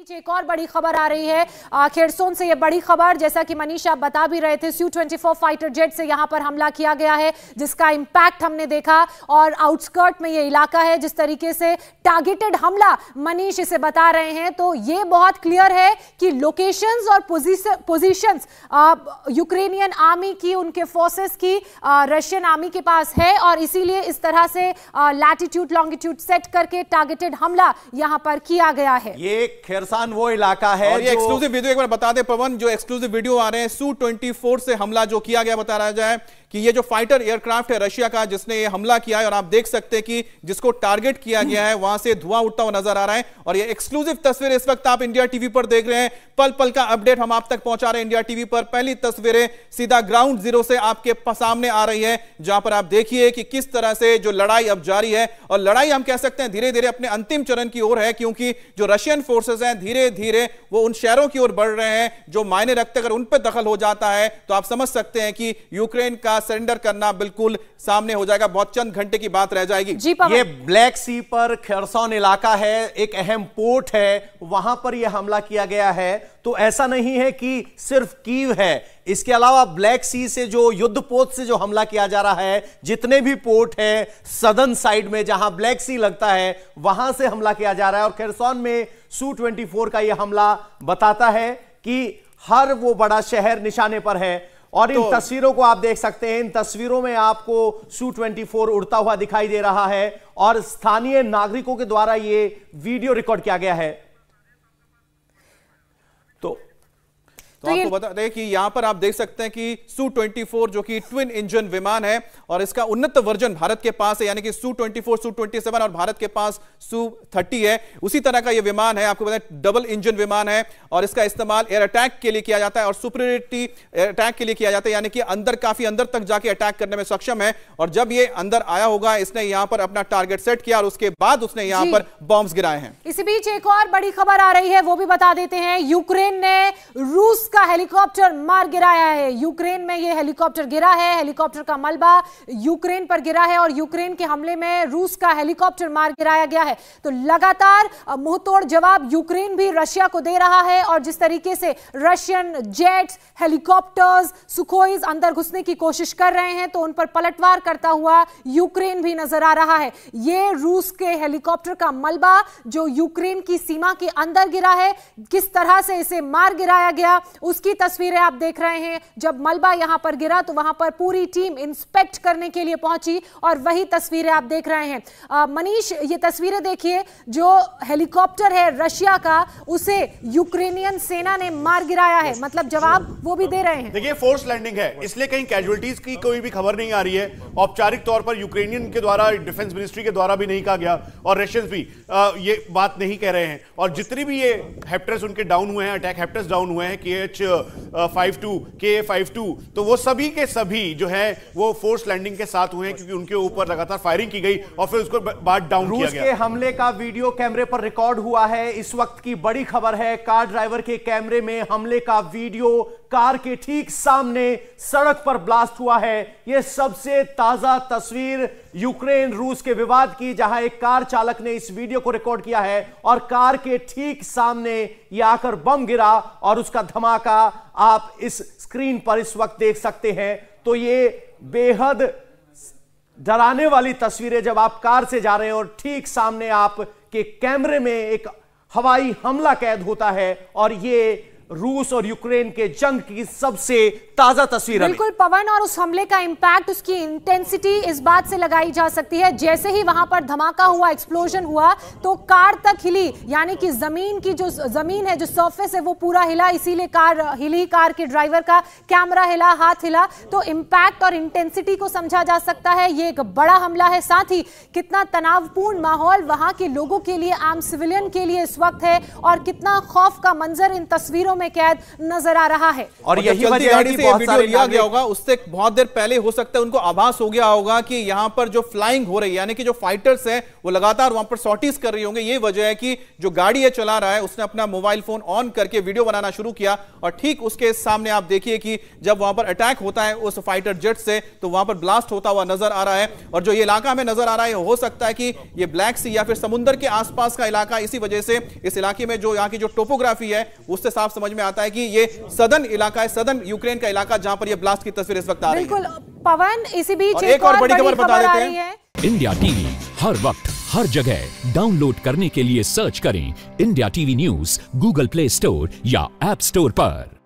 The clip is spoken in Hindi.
नीचे एक और बड़ी खबर आ रही है खेरसोन से यह बड़ी खबर जैसा कि मनीषा बता भी रहे थे सू ट्वेंटी फाइटर जेट से यहां पर हमला किया गया है जिसका इंपैक्ट हमने देखा और आउटस्कर्ट में यह इलाका है जिस तरीके से टारगेटेड हमला मनीष इसे बता रहे हैं तो यह बहुत क्लियर है कि लोकेशंस और पोजिशन यूक्रेनियन आर्मी की उनके फोर्सेस की रशियन आर्मी के पास है और इसीलिए इस तरह से लैटिट्यूड लॉन्गिट्यूड सेट करके टारगेटेड हमला यहां पर किया गया है ये खेर बलूचिस्तान वो इलाका है और ये एक्सक्लूसिव वीडियो एक बार बता दे पवन जो एक्सक्लूसिव वीडियो आ रहे हैं सू ट्वेंटी से हमला जो किया गया बता रहा जाए कि ये जो फाइटर एयरक्राफ्ट है रशिया का जिसने ये हमला किया है और आप देख सकते हैं कि जिसको टारगेट किया गया है वहां से धुआं उठता हुआ नजर आ रहा है और ये एक्सक्लूसिव तस्वीर इस वक्त आप इंडिया टीवी पर देख रहे हैं पल पल का अपडेट हम आप तक पहुंचा रहे हैं इंडिया टीवी पर पहली तस्वीरें सीधा ग्राउंड जीरो से आपके सामने आ रही है जहां पर आप देखिए कि किस तरह से जो लड़ाई अब जारी है और लड़ाई हम कह सकते हैं धीरे धीरे अपने अंतिम चरण की ओर है क्योंकि जो रशियन फोर्सेज हैं धीरे धीरे वो उन शहरों की ओर बढ़ रहे हैं जो मायने रखते अगर उन पर दखल हो जाता है तो आप समझ सकते हैं कि यूक्रेन का सरेंडर करना बिल्कुल सामने हो जाएगा बहुत चंद घंटे की बात रह जाएगी जी ये ब्लैक सी पर खरसौन इलाका है एक अहम पोर्ट है वहां पर यह हमला किया गया है तो ऐसा नहीं है कि सिर्फ कीव है इसके अलावा ब्लैक सी से जो युद्ध पोत से जो हमला किया जा रहा है जितने भी पोर्ट है सदन साइड में जहां ब्लैक सी लगता है वहां से हमला किया जा रहा है और खेरसौन में सू ट्वेंटी का यह हमला बताता है कि हर वो बड़ा शहर निशाने पर है और इन तो तस्वीरों को आप देख सकते हैं इन तस्वीरों में आपको सू 24 उड़ता हुआ दिखाई दे रहा है और स्थानीय नागरिकों के द्वारा ये वीडियो रिकॉर्ड किया गया है तो तो, आपको बता दें कि यहां पर आप देख सकते हैं कि सू 24 जो कि ट्विन इंजन विमान है और इसका उन्नत वर्जन भारत के पास है यानी कि सू 24 सू 27 और भारत के पास सू 30 है उसी तरह का यह विमान है आपको बताया डबल इंजन विमान है और इसका इस्तेमाल एयर अटैक के लिए किया जाता है और सुपरिटी अटैक के लिए किया जाता है यानी कि अंदर काफी अंदर तक जाके अटैक करने में सक्षम है और जब ये अंदर आया होगा इसने यहाँ पर अपना टारगेट सेट किया और उसके बाद उसने यहाँ पर बॉम्ब गिराए हैं इसी बीच एक और बड़ी खबर आ रही है वो भी बता देते हैं यूक्रेन ने रूस का हेलीकॉप्टर मार गिराया है यूक्रेन में यह हेलीकॉप्टर गिरा है हेलीकॉप्टर का मलबा यूक्रेन पर गिरा है और यूक्रेन के हमले में रूस का हेलीकॉप्टर मार गिराया गया है तो लगातार मुंहतोड़ जवाब यूक्रेन भी रशिया को दे रहा है और जिस तरीके से रशियन जेट हेलीकॉप्टर्स सुखोईज अंदर घुसने की कोशिश कर रहे हैं तो उन पर पलटवार करता हुआ यूक्रेन भी नजर आ रहा है ये रूस के हेलीकॉप्टर का मलबा जो यूक्रेन की सीमा के अंदर गिरा है किस तरह से इसे मार गिराया गया उसकी तस्वीरें आप देख रहे हैं जब मलबा यहां पर गिरा तो वहां पर पूरी टीम इंस्पेक्ट करने के लिए पहुंची और वही तस्वीरें आप देख रहे हैं मनीष ये तस्वीरें देखिए जो हेलीकॉप्टर है रशिया का उसे यूक्रेनियन सेना ने मार गिराया है मतलब जवाब वो भी दे रहे हैं देखिए फोर्स लैंडिंग है इसलिए कहीं कैजुअलिटीज की कोई भी खबर नहीं आ रही है औपचारिक तौर पर यूक्रेनियन के द्वारा डिफेंस मिनिस्ट्री के द्वारा भी नहीं कहा गया और रशियंस भी आ, ये बात नहीं कह रहे हैं और जितनी भी ये हैप्टर्स उनके डाउन हुए हैं अटैक हैप्टर्स डाउन हुए हैं कि एच फाइव टू के फाइव टू तो वो सभी के सभी जो है वो फोर्स लैंडिंग के साथ हुए क्योंकि उनके ऊपर लगातार फायरिंग की गई और फिर उसको बाद डाउन रूस के हमले का वीडियो कैमरे पर रिकॉर्ड हुआ है इस वक्त की बड़ी खबर है कार ड्राइवर के कैमरे में हमले का वीडियो कार के ठीक सामने सड़क पर ब्लास्ट हुआ है यह सबसे ताजा तस्वीर यूक्रेन रूस के विवाद की जहां एक कार चालक ने इस वीडियो को रिकॉर्ड किया है और कार के ठीक सामने यह आकर बम गिरा और उसका धमाका का आप इस स्क्रीन पर इस वक्त देख सकते हैं तो ये बेहद डराने वाली तस्वीरें जब आप कार से जा रहे हैं और ठीक सामने आप के कैमरे में एक हवाई हमला कैद होता है और ये रूस और यूक्रेन के जंग की सबसे ताजा तस्वीर बिल्कुल पवन और उस हमले का इम्पैक्ट उसकी इंटेंसिटी इस बात से लगाई जा सकती है जैसे ही वहां पर धमाका हुआ एक्सप्लोजन हुआ तो कार तक हिली यानी कि जमीन की जो जमीन है जो सरफेस है वो पूरा हिला इसीलिए कार हिली कार के ड्राइवर का कैमरा हिला हाथ हिला तो इम्पैक्ट और इंटेंसिटी को समझा जा सकता है ये एक बड़ा हमला है साथ ही कितना तनावपूर्ण माहौल वहां के लोगों के लिए आम सिविलियन के लिए इस वक्त है और कितना खौफ का मंजर इन तस्वीरों में कैद नजर आ रहा है और, यही वजह है कि लिया गया होगा उससे बहुत देर पहले हो सकता है उनको आभास हो गया होगा कि यहाँ पर जो फ्लाइंग हो रही है यानी कि जो फाइटर्स हैं वो लगातार वहां पर सॉर्टिस कर रही होंगे ये वजह है कि जो गाड़ी है चला रहा है उसने अपना मोबाइल फोन ऑन करके वीडियो बनाना शुरू किया और ठीक उसके सामने आप देखिए कि जब वहां पर अटैक होता है उस फाइटर जेट से तो वहां पर ब्लास्ट होता हुआ नजर आ रहा है और जो ये इलाका हमें नजर आ रहा है हो सकता है कि ये ब्लैक सी या फिर समुद्र के आसपास का इलाका इसी वजह से इस इलाके में जो यहाँ की जो टोपोग्राफी है उससे साफ समझ समझ में आता है कि ये सदन इलाका है सदन यूक्रेन का इलाका जहां पर ये ब्लास्ट की तस्वीर इस वक्त आ रही है पवन इसी बीच एक और बड़ी खबर बता देते हैं इंडिया टीवी हर वक्त हर जगह डाउनलोड करने के लिए सर्च करें India TV news Google Play Store या एप स्टोर पर